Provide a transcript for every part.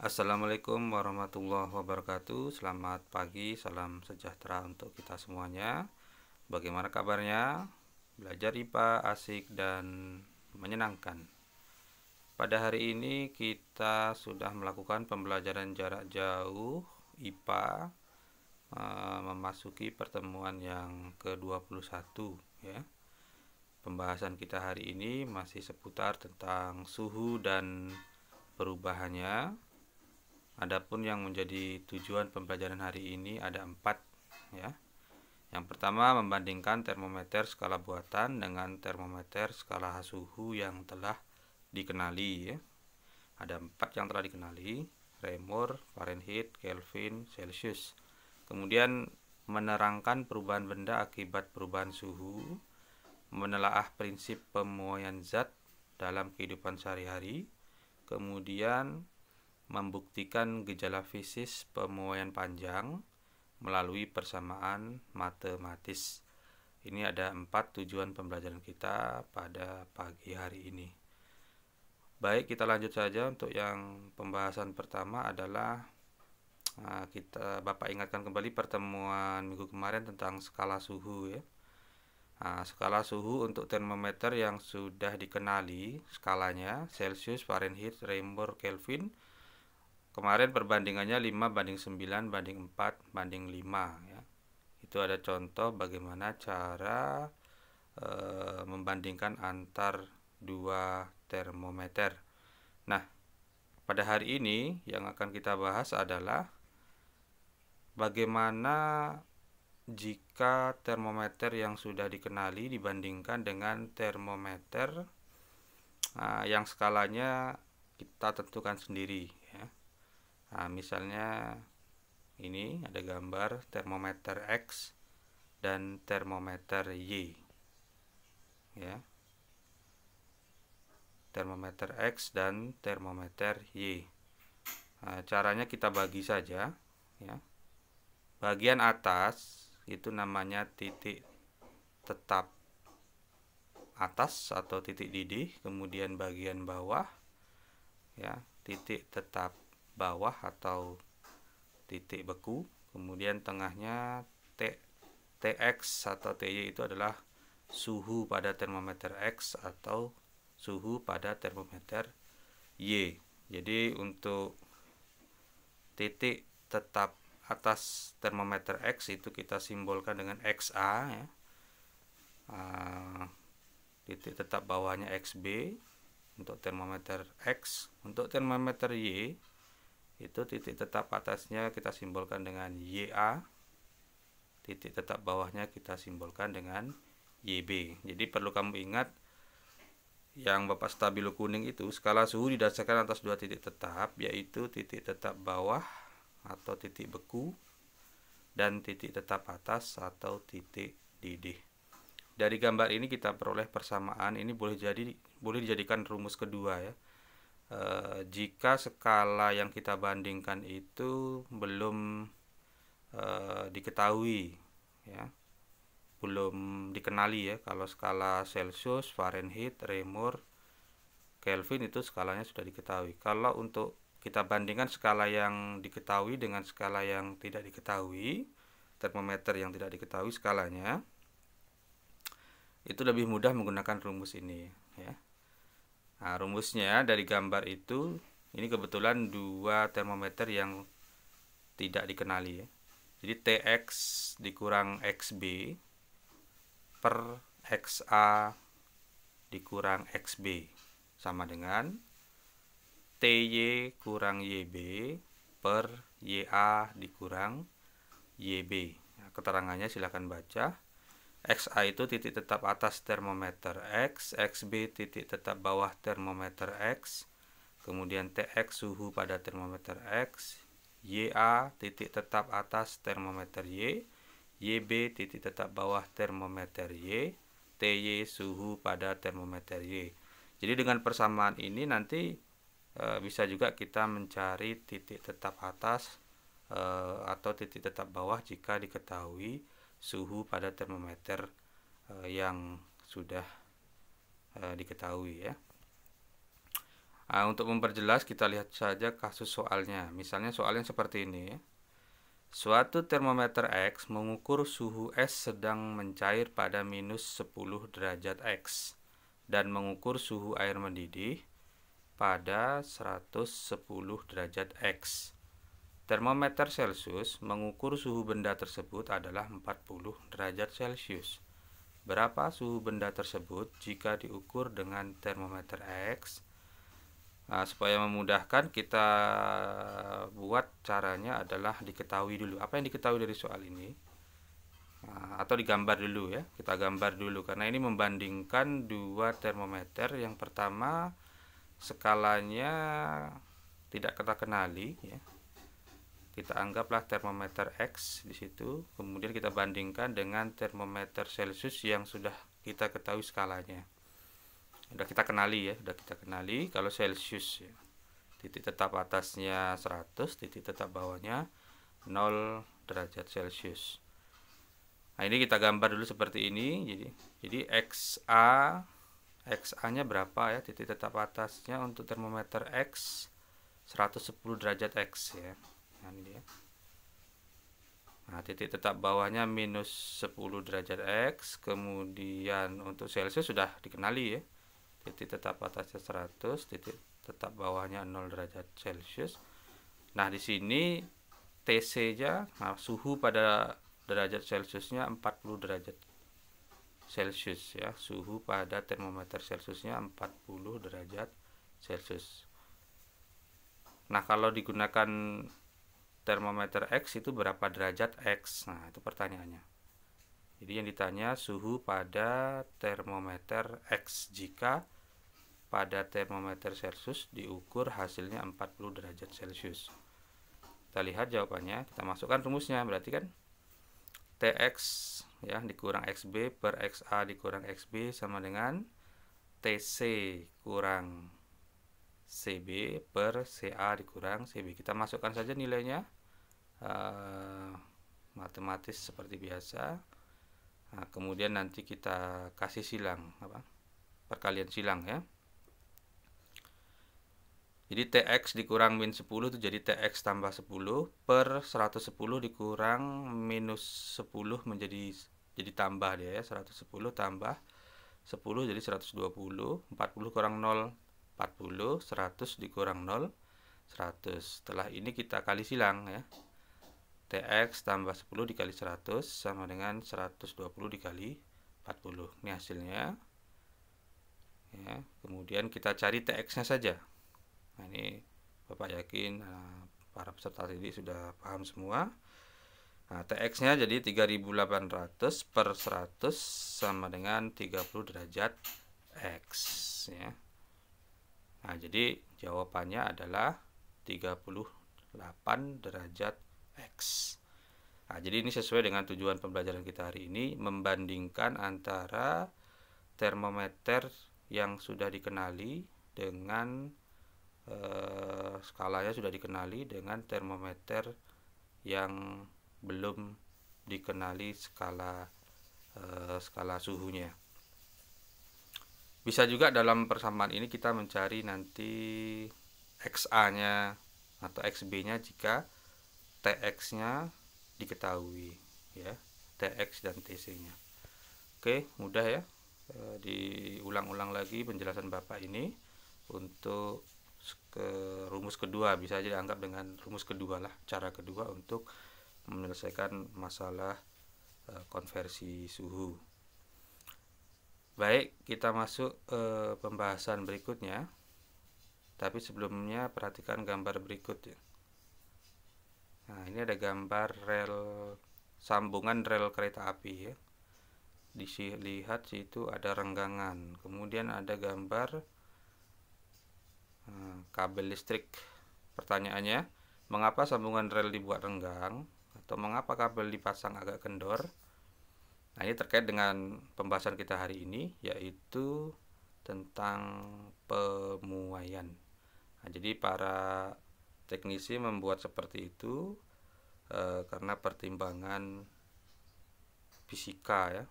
Assalamualaikum warahmatullahi wabarakatuh Selamat pagi, salam sejahtera untuk kita semuanya Bagaimana kabarnya? Belajar IPA asik dan menyenangkan Pada hari ini kita sudah melakukan pembelajaran jarak jauh IPA eh, Memasuki pertemuan yang ke-21 ya pembahasan kita hari ini masih seputar tentang suhu dan perubahannya. Adapun yang menjadi tujuan pembelajaran hari ini ada empat ya. Yang pertama membandingkan termometer skala buatan dengan termometer skala suhu yang telah dikenali ya. Ada empat yang telah dikenali, Reaumur, Fahrenheit, Kelvin, Celsius. Kemudian menerangkan perubahan benda akibat perubahan suhu, menelaah prinsip pemuaian zat dalam kehidupan sehari-hari, kemudian membuktikan gejala fisis pemuaian panjang melalui persamaan matematis. Ini ada empat tujuan pembelajaran kita pada pagi hari ini. Baik, kita lanjut saja untuk yang pembahasan pertama adalah ah, kita Bapak ingatkan kembali pertemuan minggu kemarin tentang skala suhu ya. Nah, skala suhu untuk termometer yang sudah dikenali skalanya Celsius, Fahrenheit, Rainbow, Kelvin, Kemarin perbandingannya 5 banding 9 banding 4 banding 5 ya. Itu ada contoh bagaimana cara e, membandingkan antar dua termometer. Nah, pada hari ini yang akan kita bahas adalah bagaimana jika termometer yang sudah dikenali dibandingkan dengan termometer ah, yang skalanya kita tentukan sendiri Nah, misalnya ini ada gambar termometer X dan termometer Y. Ya. Termometer X dan termometer Y. Nah, caranya kita bagi saja, ya. Bagian atas itu namanya titik tetap atas atau titik didih, kemudian bagian bawah ya, titik tetap bawah atau titik beku kemudian tengahnya T, TX atau TY itu adalah suhu pada termometer X atau suhu pada termometer Y jadi untuk titik tetap atas termometer X itu kita simbolkan dengan XA ya. Uh, titik tetap bawahnya XB untuk termometer X untuk termometer Y itu titik tetap atasnya kita simbolkan dengan YA titik tetap bawahnya kita simbolkan dengan YB jadi perlu kamu ingat yang Bapak stabilo kuning itu skala suhu didasarkan atas dua titik tetap yaitu titik tetap bawah atau titik beku dan titik tetap atas atau titik didih dari gambar ini kita peroleh persamaan ini boleh jadi boleh dijadikan rumus kedua ya Eh, jika skala yang kita bandingkan itu belum e, diketahui ya belum dikenali ya kalau skala Celsius, Fahrenheit, Remor, Kelvin itu skalanya sudah diketahui. Kalau untuk kita bandingkan skala yang diketahui dengan skala yang tidak diketahui, termometer yang tidak diketahui skalanya, itu lebih mudah menggunakan rumus ini ya. Nah, rumusnya dari gambar itu ini kebetulan dua termometer yang tidak dikenali ya. Jadi Tx dikurang XB per XA dikurang XB sama dengan TY kurang YB per YA dikurang YB. Nah, keterangannya silakan baca. XA itu titik tetap atas termometer X, XB titik tetap bawah termometer X, kemudian TX suhu pada termometer X, YA titik tetap atas termometer Y, YB titik tetap bawah termometer Y, TY suhu pada termometer Y. Jadi dengan persamaan ini nanti e, bisa juga kita mencari titik tetap atas e, atau titik tetap bawah jika diketahui suhu pada termometer eh, yang sudah eh, diketahui ya. Nah, untuk memperjelas kita lihat saja kasus soalnya. Misalnya soalnya seperti ini. Suatu termometer X mengukur suhu es sedang mencair pada minus 10 derajat X dan mengukur suhu air mendidih pada 110 derajat X. Termometer Celcius mengukur suhu benda tersebut adalah 40 derajat Celcius. Berapa suhu benda tersebut jika diukur dengan termometer X? Nah, supaya memudahkan kita buat caranya adalah diketahui dulu apa yang diketahui dari soal ini nah, atau digambar dulu ya kita gambar dulu karena ini membandingkan dua termometer yang pertama skalanya tidak kita kenali ya kita anggaplah termometer X di situ, kemudian kita bandingkan dengan termometer Celsius yang sudah kita ketahui skalanya. Sudah kita kenali ya, sudah kita kenali kalau Celsius ya. titik tetap atasnya 100, titik tetap bawahnya 0 derajat Celsius. Nah, ini kita gambar dulu seperti ini. Jadi jadi XA XA-nya berapa ya? Titik tetap atasnya untuk termometer X 110 derajat X ya nah ini dia nah titik tetap bawahnya minus 10 derajat X kemudian untuk Celsius sudah dikenali ya titik tetap atasnya 100 titik tetap bawahnya 0 derajat Celsius nah di sini TC nya nah, suhu pada derajat Celsiusnya 40 derajat Celsius ya suhu pada termometer Celsiusnya 40 derajat Celsius nah kalau digunakan termometer X itu berapa derajat X? Nah, itu pertanyaannya. Jadi yang ditanya suhu pada termometer X jika pada termometer Celsius diukur hasilnya 40 derajat Celsius. Kita lihat jawabannya, kita masukkan rumusnya, berarti kan Tx ya dikurang XB per XA dikurang XB sama dengan TC kurang CB per CA dikurang CB kita masukkan saja nilainya uh, matematis seperti biasa nah, kemudian nanti kita kasih silang apa perkalian silang ya jadi TX dikurang min 10 itu jadi TX tambah 10 per 110 dikurang minus 10 menjadi jadi tambah dia ya 110 tambah 10 jadi 120 40 kurang 0 40 100 dikurang 0 100 setelah ini kita kali silang ya TX tambah 10 dikali 100 sama dengan 120 dikali 40 ini hasilnya ya kemudian kita cari TX nya saja nah, ini Bapak yakin eh, para peserta ini sudah paham semua Nah, TX-nya jadi 3800 per 100 sama dengan 30 derajat X ya. Nah, jadi jawabannya adalah 38 derajat X. Nah, jadi ini sesuai dengan tujuan pembelajaran kita hari ini, membandingkan antara termometer yang sudah dikenali dengan eh, skalanya sudah dikenali dengan termometer yang belum dikenali skala eh, skala suhunya bisa juga dalam persamaan ini kita mencari nanti XA-nya atau XB-nya jika TX-nya diketahui ya TX dan TC-nya Oke mudah ya eh, diulang-ulang lagi penjelasan Bapak ini untuk ke rumus kedua bisa aja dianggap dengan rumus kedua lah cara kedua untuk menyelesaikan masalah eh, konversi suhu Baik, kita masuk ke pembahasan berikutnya. Tapi sebelumnya perhatikan gambar berikut ya. Nah, ini ada gambar rel sambungan rel kereta api ya. Di lihat situ ada renggangan. Kemudian ada gambar eh, kabel listrik. Pertanyaannya, mengapa sambungan rel dibuat renggang atau mengapa kabel dipasang agak kendor? Nah, ini terkait dengan pembahasan kita hari ini yaitu tentang pemuaian. Nah, jadi para teknisi membuat seperti itu e, karena pertimbangan fisika ya.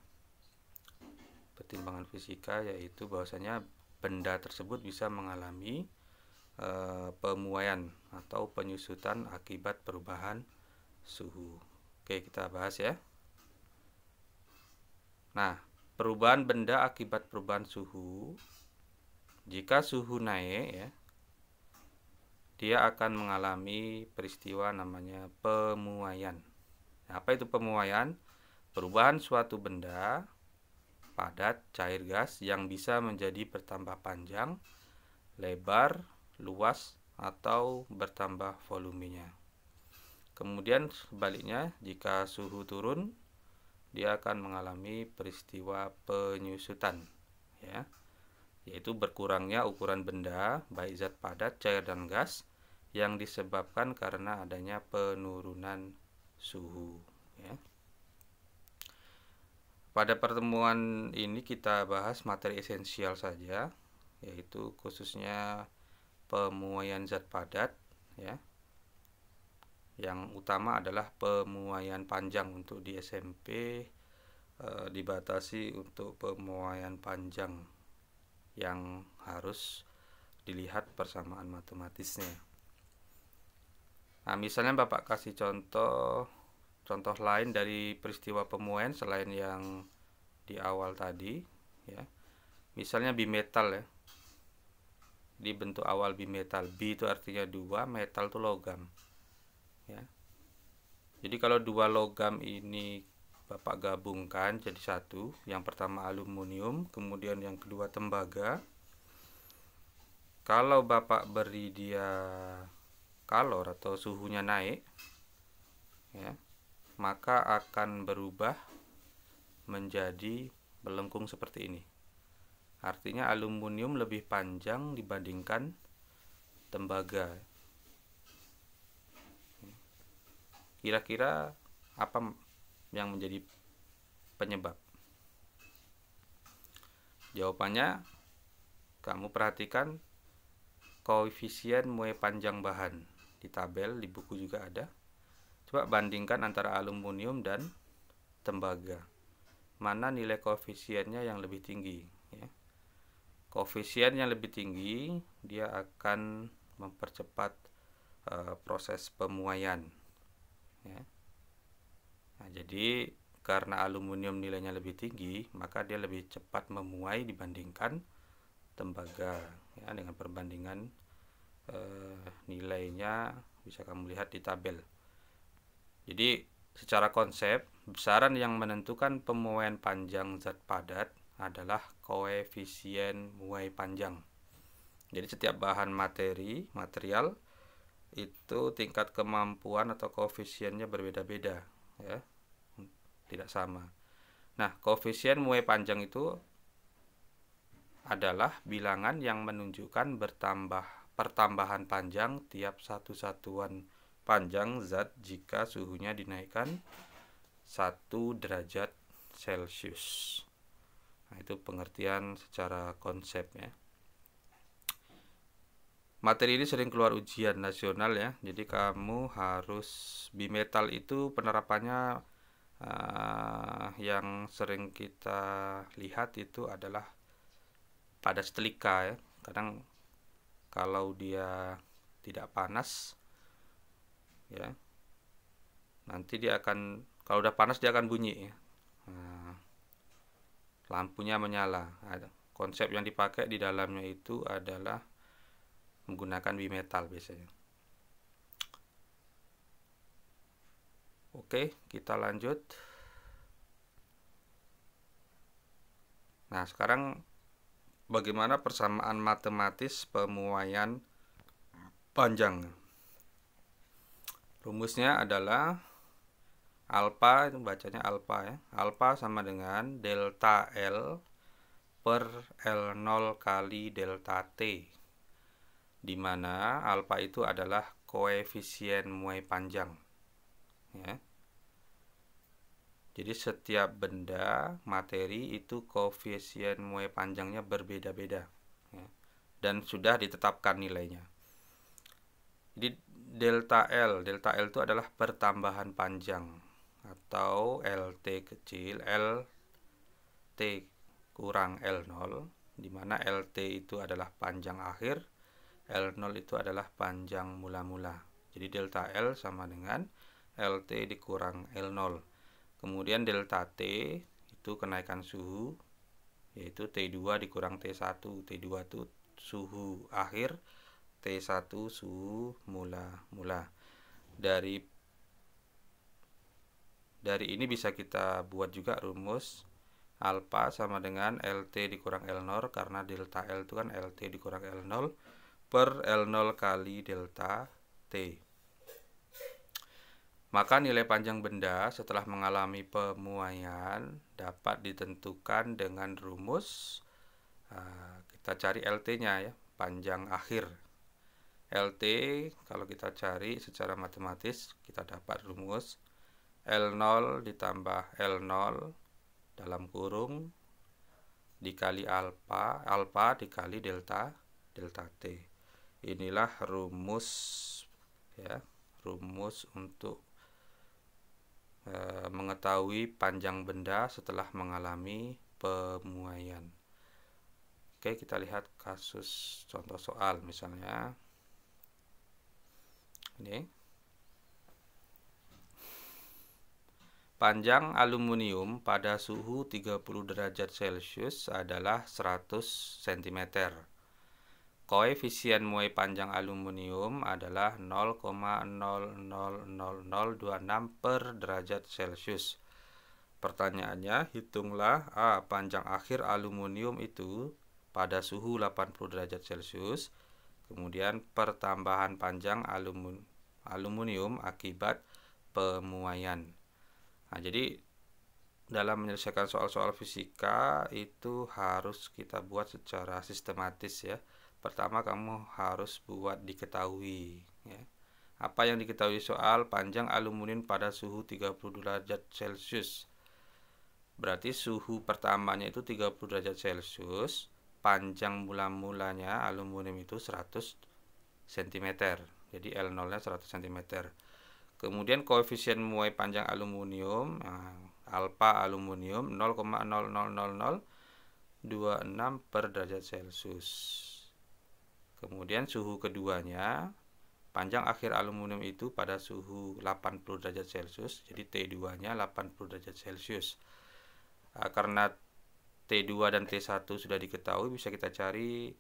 Pertimbangan fisika yaitu bahwasanya benda tersebut bisa mengalami e, pemuaian atau penyusutan akibat perubahan suhu. Oke, kita bahas ya. Nah, perubahan benda akibat perubahan suhu. Jika suhu naik ya, dia akan mengalami peristiwa namanya pemuaian. Nah, apa itu pemuaian? Perubahan suatu benda padat, cair, gas yang bisa menjadi bertambah panjang, lebar, luas, atau bertambah volumenya. Kemudian sebaliknya, jika suhu turun, dia akan mengalami peristiwa penyusutan ya yaitu berkurangnya ukuran benda baik zat padat, cair dan gas yang disebabkan karena adanya penurunan suhu ya. Pada pertemuan ini kita bahas materi esensial saja yaitu khususnya pemuaian zat padat ya yang utama adalah pemuaian panjang untuk di SMP eh, dibatasi untuk pemuaian panjang yang harus dilihat persamaan matematisnya. Nah, misalnya Bapak kasih contoh contoh lain dari peristiwa pemuaian selain yang di awal tadi ya. Misalnya bimetal ya. Di bentuk awal bimetal, b itu artinya dua, metal itu logam ya jadi kalau dua logam ini Bapak gabungkan jadi satu yang pertama aluminium kemudian yang kedua tembaga kalau Bapak beri dia kalor atau suhunya naik ya maka akan berubah menjadi melengkung seperti ini artinya aluminium lebih panjang dibandingkan tembaga kira-kira apa yang menjadi penyebab? Jawabannya, kamu perhatikan koefisien mue panjang bahan. Di tabel, di buku juga ada. Coba bandingkan antara aluminium dan tembaga. Mana nilai koefisiennya yang lebih tinggi? Ya. Koefisien yang lebih tinggi, dia akan mempercepat uh, proses pemuaian ya. Nah, jadi karena aluminium nilainya lebih tinggi, maka dia lebih cepat memuai dibandingkan tembaga ya dengan perbandingan eh, nilainya bisa kamu lihat di tabel. Jadi secara konsep, besaran yang menentukan pemuaian panjang zat padat adalah koefisien muai panjang. Jadi setiap bahan materi, material itu tingkat kemampuan atau koefisiennya berbeda-beda ya tidak sama nah koefisien muai panjang itu adalah bilangan yang menunjukkan bertambah pertambahan panjang tiap satu satuan panjang zat jika suhunya dinaikkan satu derajat celcius nah itu pengertian secara konsep ya Materi ini sering keluar ujian nasional ya. Jadi kamu harus bimetal itu penerapannya uh, yang sering kita lihat itu adalah pada setelika ya. Kadang kalau dia tidak panas ya nanti dia akan kalau udah panas dia akan bunyi ya. lampunya menyala. Konsep yang dipakai di dalamnya itu adalah menggunakan bimetal biasanya oke kita lanjut nah sekarang bagaimana persamaan matematis pemuaian panjang rumusnya adalah alfa itu bacanya alfa ya alfa sama dengan delta L per L0 kali delta T di mana alfa itu adalah koefisien muai panjang. Ya. Jadi setiap benda materi itu koefisien muai panjangnya berbeda-beda ya. dan sudah ditetapkan nilainya. Jadi delta L, delta L itu adalah pertambahan panjang atau LT kecil, LT kurang L0 di mana LT itu adalah panjang akhir L0 itu adalah panjang mula-mula. Jadi delta L sama dengan LT dikurang L0. Kemudian delta T itu kenaikan suhu yaitu T2 dikurang T1. T2 itu suhu akhir, T1 suhu mula-mula. Dari dari ini bisa kita buat juga rumus alfa sama dengan LT dikurang L0 karena delta L itu kan LT dikurang L0 per L0 kali delta T. Maka nilai panjang benda setelah mengalami pemuaian dapat ditentukan dengan rumus eh, kita cari LT-nya ya, panjang akhir. LT kalau kita cari secara matematis kita dapat rumus L0 ditambah L0 dalam kurung dikali alfa, alfa dikali delta, delta T inilah rumus ya rumus untuk e, mengetahui panjang benda setelah mengalami pemuaian oke kita lihat kasus contoh soal misalnya ini Panjang aluminium pada suhu 30 derajat Celcius adalah 100 cm. Koefisien muai panjang aluminium adalah 0,00026 per derajat Celcius. Pertanyaannya, hitunglah A. Panjang akhir aluminium itu pada suhu 80 derajat Celcius, kemudian pertambahan panjang aluminium akibat pemuaian. Nah, jadi dalam menyelesaikan soal-soal fisika itu harus kita buat secara sistematis ya pertama kamu harus buat diketahui ya. Apa yang diketahui soal panjang aluminium pada suhu 30 derajat Celcius? Berarti suhu pertamanya itu 30 derajat Celcius, panjang mula-mulanya aluminium itu 100 cm. Jadi L0-nya 100 cm. Kemudian koefisien muai panjang aluminium, nah, alfa aluminium 26 per derajat Celcius. Kemudian suhu keduanya panjang akhir aluminium itu pada suhu 80 derajat Celcius, jadi T2-nya 80 derajat Celcius. Ah, karena T2 dan T1 sudah diketahui bisa kita cari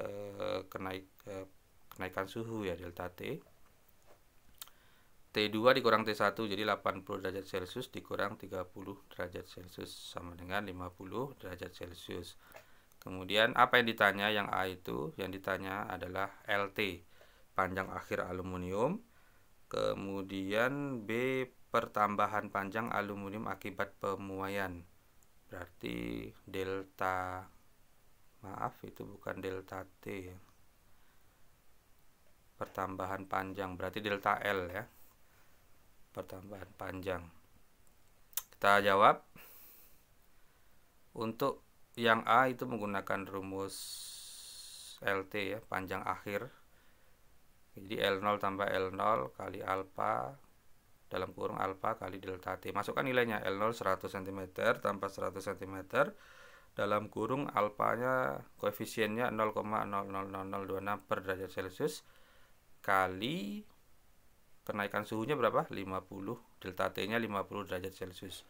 eh, kenaik eh, kenaikan suhu ya delta T. T2 dikurang T1 jadi 80 derajat Celcius dikurang 30 derajat Celcius sama dengan 50 derajat Celcius. Kemudian apa yang ditanya yang A itu? Yang ditanya adalah LT, panjang akhir aluminium. Kemudian B pertambahan panjang aluminium akibat pemuaian. Berarti delta maaf itu bukan delta T ya. Pertambahan panjang berarti delta L ya. Pertambahan panjang. Kita jawab untuk yang A itu menggunakan rumus LT ya, panjang akhir. Jadi L0 tambah L0 kali alfa dalam kurung alfa kali delta T. Masukkan nilainya L0 100 cm tambah 100 cm dalam kurung alfanya koefisiennya 0,000026 per derajat Celcius kali kenaikan suhunya berapa? 50 delta T-nya 50 derajat Celcius.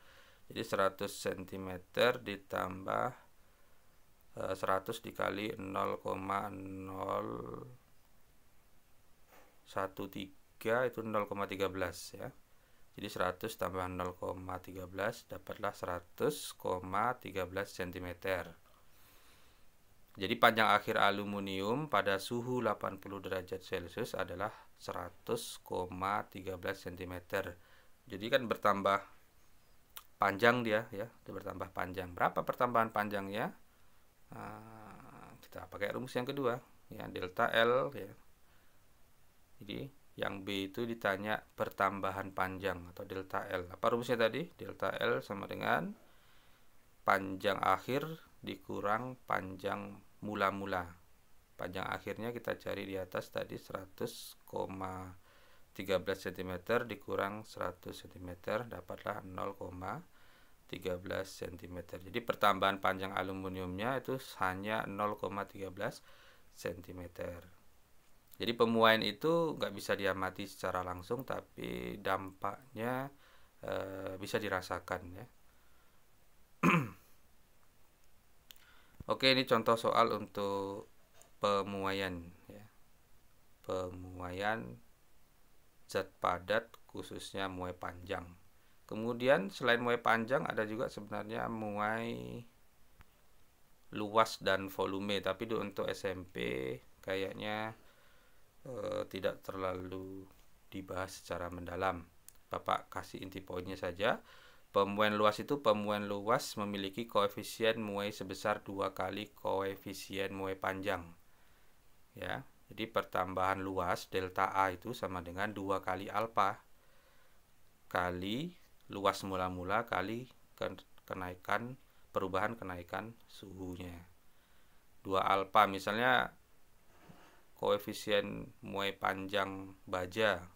Jadi 100 cm ditambah 100 eh, dikali 0,013 itu 0,13 ya jadi 100 tambah 0,13 dapatlah 100,13 cm jadi panjang akhir aluminium pada suhu 80 derajat celcius adalah 100,13 cm jadi kan bertambah panjang dia ya itu bertambah panjang berapa pertambahan panjangnya Ah, kita pakai rumus yang kedua ya delta L ya jadi yang B itu ditanya pertambahan panjang atau delta L apa rumusnya tadi delta L sama dengan panjang akhir dikurang panjang mula-mula panjang akhirnya kita cari di atas tadi 100,13 cm dikurang 100 cm dapatlah 13 cm. Jadi pertambahan panjang aluminiumnya itu hanya 0,13 cm. Jadi pemuaian itu nggak bisa diamati secara langsung, tapi dampaknya e, bisa dirasakan ya. Oke, ini contoh soal untuk pemuaian ya. Pemuaian zat padat khususnya muai panjang. Kemudian selain muai panjang ada juga sebenarnya muai luas dan volume, tapi untuk SMP kayaknya e, tidak terlalu dibahas secara mendalam. Bapak kasih inti poinnya saja. Pemuaian luas itu pemuaian luas memiliki koefisien muai sebesar dua kali koefisien muai panjang. Ya, jadi pertambahan luas delta A itu sama dengan dua kali alfa kali luas mula-mula kali kenaikan perubahan kenaikan suhunya. 2 alfa misalnya koefisien muai panjang baja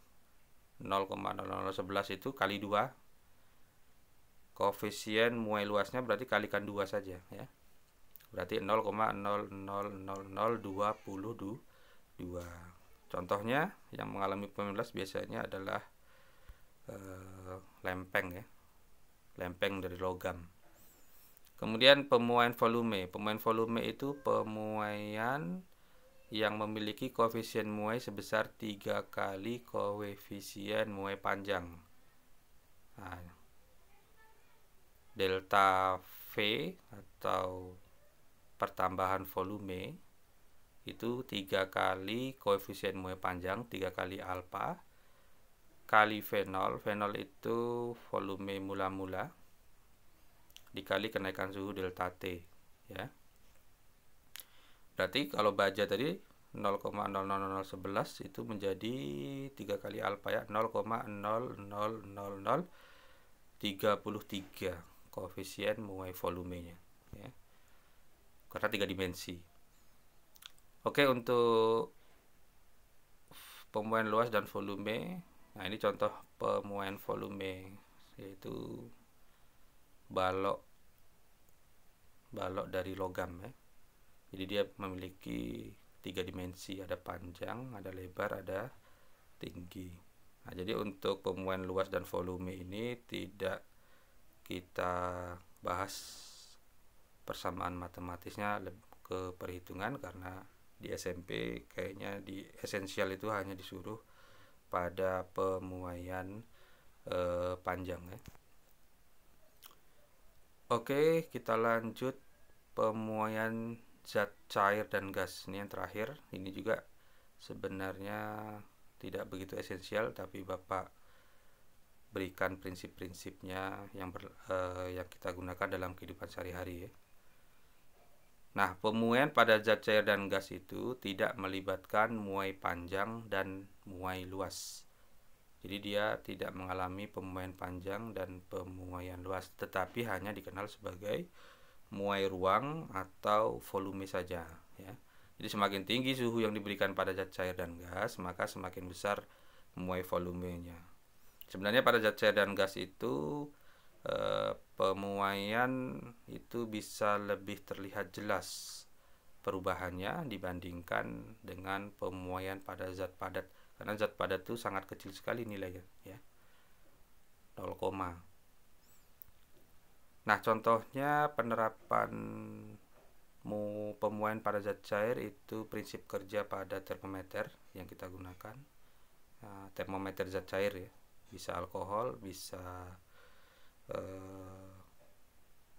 0,0011 itu kali 2 koefisien muai luasnya berarti kalikan 2 saja ya. Berarti 0,0000022. Contohnya yang mengalami pemilas biasanya adalah Eh, lempeng ya lempeng dari logam kemudian pemuaian volume pemuaian volume itu pemuaian yang memiliki koefisien muai sebesar tiga kali koefisien muai panjang nah, delta V atau pertambahan volume itu tiga kali koefisien muai panjang tiga kali alfa kali fenol fenol itu volume mula-mula dikali kenaikan suhu delta T ya berarti kalau baja tadi 0,00011 itu menjadi 3 kali alfa ya 0,00033 koefisien muai volumenya ya karena tiga dimensi oke untuk pemain luas dan volume Nah, ini contoh pemuaian volume yaitu balok balok dari logam ya. Jadi dia memiliki tiga dimensi, ada panjang, ada lebar, ada tinggi. Nah, jadi untuk pemuaian luas dan volume ini tidak kita bahas persamaan matematisnya ke perhitungan karena di SMP kayaknya di esensial itu hanya disuruh pada pemuaian eh, panjang ya. Oke, kita lanjut pemuaian zat cair dan gas ini yang terakhir. Ini juga sebenarnya tidak begitu esensial tapi Bapak berikan prinsip-prinsipnya yang ber, eh, yang kita gunakan dalam kehidupan sehari-hari ya. Nah, pemuaian pada zat cair dan gas itu tidak melibatkan muai panjang dan muai luas. Jadi dia tidak mengalami pemuaian panjang dan pemuaian luas, tetapi hanya dikenal sebagai muai ruang atau volume saja, ya. Jadi semakin tinggi suhu yang diberikan pada zat cair dan gas, maka semakin besar muai volumenya. Sebenarnya pada zat cair dan gas itu eh, pemuaian itu bisa lebih terlihat jelas perubahannya dibandingkan dengan pemuaian pada zat padat karena zat padat itu sangat kecil sekali nilainya ya 0, nah contohnya penerapan mu pemuaian pada zat cair itu prinsip kerja pada termometer yang kita gunakan nah, termometer zat cair ya bisa alkohol bisa eh,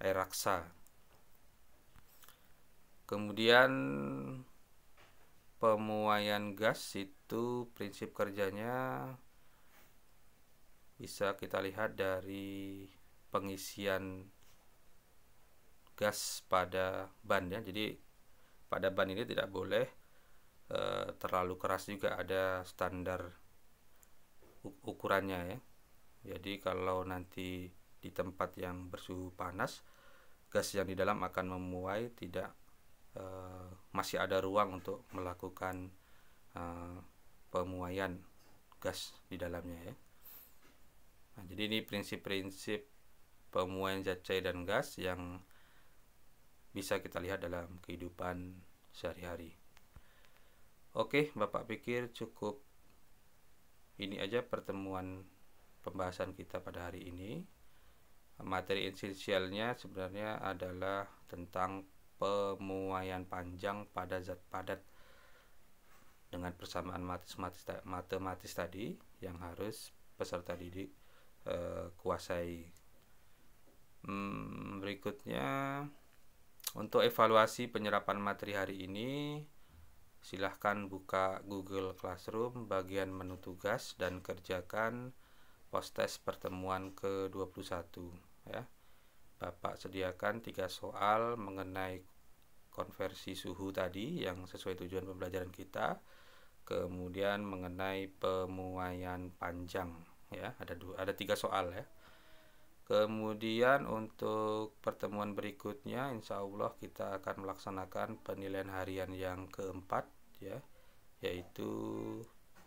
air raksa. Kemudian pemuaian gas itu prinsip kerjanya bisa kita lihat dari pengisian gas pada ban ya. Jadi pada ban ini tidak boleh e, terlalu keras juga ada standar ukurannya ya. Jadi kalau nanti di tempat yang bersuhu panas, gas yang di dalam akan memuai tidak e, masih ada ruang untuk melakukan e, pemuaian gas di dalamnya ya. Nah, jadi ini prinsip-prinsip pemuaian zat cair dan gas yang bisa kita lihat dalam kehidupan sehari-hari. Oke, Bapak pikir cukup ini aja pertemuan pembahasan kita pada hari ini materi esensialnya sebenarnya adalah tentang pemuaian panjang pada zat padat dengan persamaan matematis, matematis tadi yang harus peserta didik eh, kuasai. Hmm, berikutnya untuk evaluasi penyerapan materi hari ini silahkan buka Google Classroom bagian menu tugas dan kerjakan post test pertemuan ke-21 ya. Bapak sediakan tiga soal mengenai konversi suhu tadi yang sesuai tujuan pembelajaran kita. Kemudian mengenai pemuaian panjang ya, ada dua, ada tiga soal ya. Kemudian untuk pertemuan berikutnya insya Allah kita akan melaksanakan penilaian harian yang keempat ya yaitu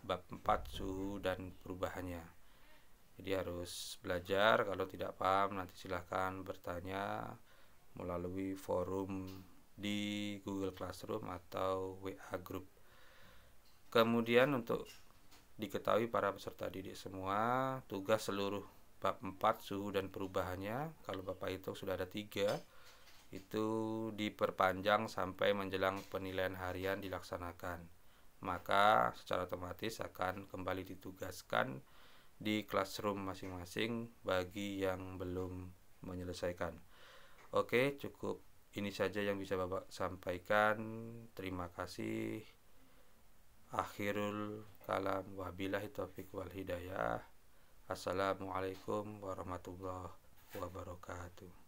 bab 4 suhu dan perubahannya jadi harus belajar kalau tidak paham nanti silahkan bertanya melalui forum di Google Classroom atau WA Group kemudian untuk diketahui para peserta didik semua tugas seluruh bab 4 suhu dan perubahannya kalau Bapak itu sudah ada tiga itu diperpanjang sampai menjelang penilaian harian dilaksanakan maka secara otomatis akan kembali ditugaskan di classroom masing-masing bagi yang belum menyelesaikan. Oke, cukup ini saja yang bisa Bapak sampaikan. Terima kasih. Akhirul kalam wabillahi taufik wal hidayah. Assalamualaikum warahmatullahi wabarakatuh.